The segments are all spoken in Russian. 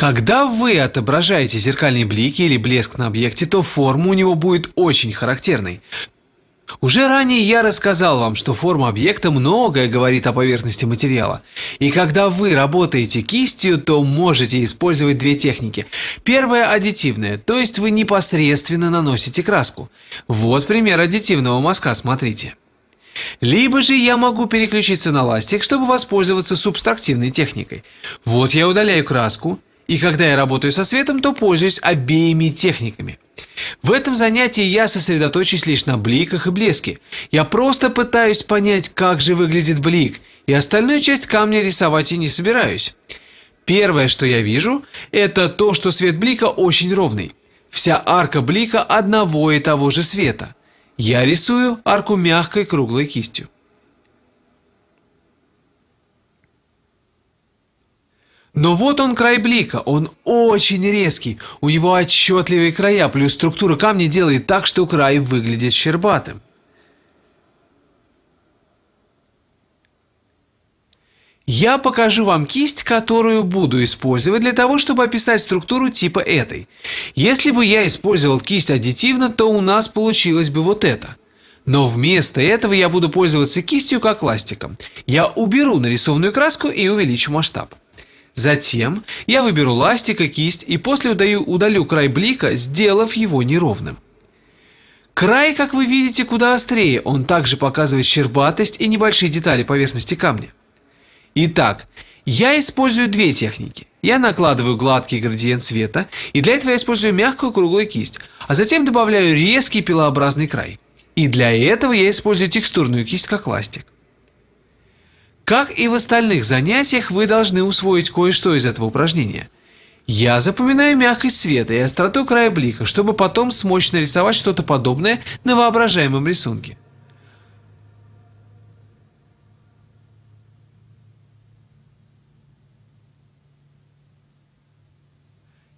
Когда вы отображаете зеркальные блики или блеск на объекте, то форма у него будет очень характерной. Уже ранее я рассказал вам, что форма объекта многое говорит о поверхности материала. И когда вы работаете кистью, то можете использовать две техники. Первая – аддитивная, то есть вы непосредственно наносите краску. Вот пример аддитивного мазка, смотрите. Либо же я могу переключиться на ластик, чтобы воспользоваться субстрактивной техникой. Вот я удаляю краску, и когда я работаю со светом, то пользуюсь обеими техниками. В этом занятии я сосредоточусь лишь на бликах и блеске. Я просто пытаюсь понять, как же выглядит блик, и остальную часть камня рисовать и не собираюсь. Первое, что я вижу, это то, что свет блика очень ровный. Вся арка блика одного и того же света. Я рисую арку мягкой круглой кистью. Но вот он край блика, он очень резкий, у него отчетливые края, плюс структура камня делает так, что край выглядит щербатым. Я покажу вам кисть, которую буду использовать для того, чтобы описать структуру типа этой. Если бы я использовал кисть аддитивно, то у нас получилось бы вот это. Но вместо этого я буду пользоваться кистью как ластиком. Я уберу нарисованную краску и увеличу масштаб. Затем я выберу ластик и кисть и после удаю удалю край блика, сделав его неровным. Край, как вы видите, куда острее, он также показывает щербатость и небольшие детали поверхности камня. Итак, я использую две техники. Я накладываю гладкий градиент света, и для этого я использую мягкую круглую кисть, а затем добавляю резкий пилообразный край. И для этого я использую текстурную кисть как ластик. Как и в остальных занятиях, вы должны усвоить кое-что из этого упражнения. Я запоминаю мягкость света и остроту края блика, чтобы потом смочь нарисовать что-то подобное на воображаемом рисунке.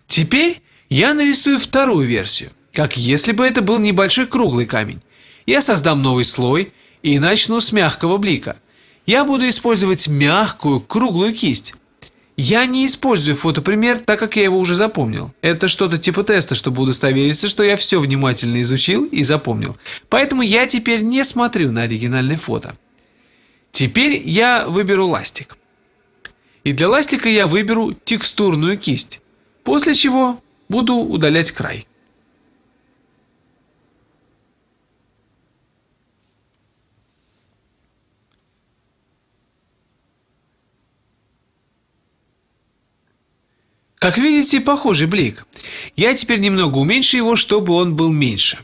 Теперь я нарисую вторую версию, как если бы это был небольшой круглый камень. Я создам новый слой и начну с мягкого блика – я буду использовать мягкую круглую кисть. Я не использую фотопример, так как я его уже запомнил. Это что-то типа теста, чтобы удостовериться, что я все внимательно изучил и запомнил. Поэтому я теперь не смотрю на оригинальное фото. Теперь я выберу ластик. И для ластика я выберу текстурную кисть, после чего буду удалять край. Как видите, похожий блик. Я теперь немного уменьшу его, чтобы он был меньше.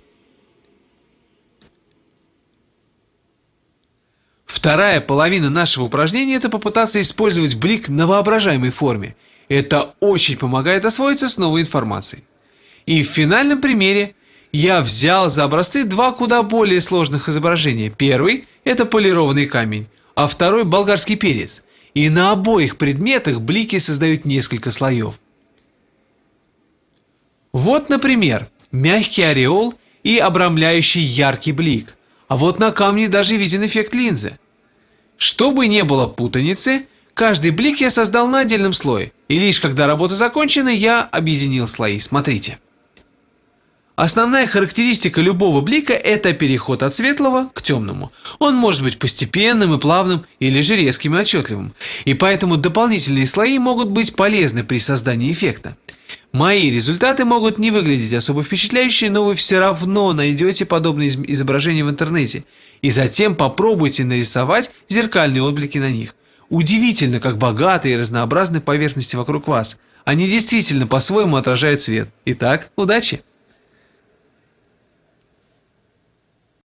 Вторая половина нашего упражнения – это попытаться использовать блик на воображаемой форме. Это очень помогает освоиться с новой информацией. И в финальном примере я взял за образцы два куда более сложных изображения. Первый – это полированный камень, а второй – болгарский перец. И на обоих предметах блики создают несколько слоев. Вот, например, мягкий ореол и обрамляющий яркий блик. А вот на камне даже виден эффект линзы. Чтобы не было путаницы, каждый блик я создал на отдельном слое, и лишь когда работа закончена, я объединил слои. Смотрите. Основная характеристика любого блика – это переход от светлого к темному. Он может быть постепенным и плавным, или же резким и отчетливым. И поэтому дополнительные слои могут быть полезны при создании эффекта. Мои результаты могут не выглядеть особо впечатляющими, но вы все равно найдете подобные изображения в интернете. И затем попробуйте нарисовать зеркальные отблики на них. Удивительно, как богаты и разнообразны поверхности вокруг вас. Они действительно по-своему отражают свет. Итак, удачи!